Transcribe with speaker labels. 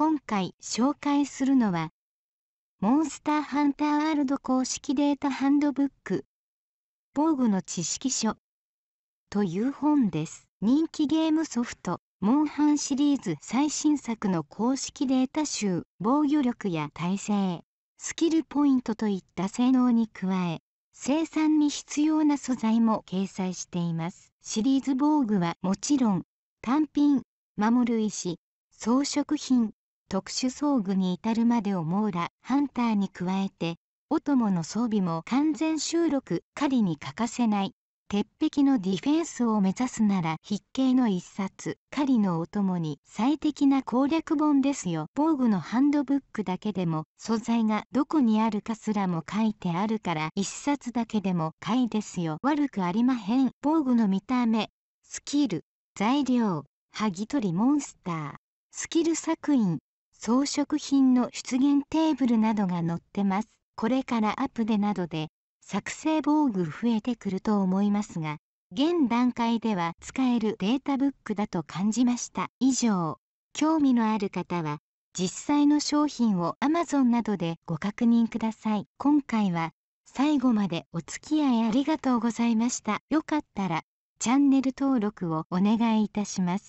Speaker 1: 今回紹介するのは、モンスターハンターワールド公式データハンドブック、防具の知識書という本です。人気ゲームソフト、モンハンシリーズ最新作の公式データ集、防御力や耐性、スキルポイントといった性能に加え、生産に必要な素材も掲載しています。シリーズ防具はもちろん、単品、守る石、装飾品、特殊装具に至るまでを網羅ハンターに加えてオトモの装備も完全収録狩りに欠かせない鉄壁のディフェンスを目指すなら筆形の一冊狩りのお供に最適な攻略本ですよ防具のハンドブックだけでも素材がどこにあるかすらも書いてあるから一冊だけでも買いですよ悪くありまへん防具の見た目スキル材料剥ぎ取りモンスタースキル作品装飾品の出現テーブルなどが載ってます。これからアプデなどで作成防具増えてくると思いますが、現段階では使えるデータブックだと感じました。以上、興味のある方は実際の商品を Amazon などでご確認ください。今回は最後までお付き合いありがとうございました。よかったらチャンネル登録をお願いいたします。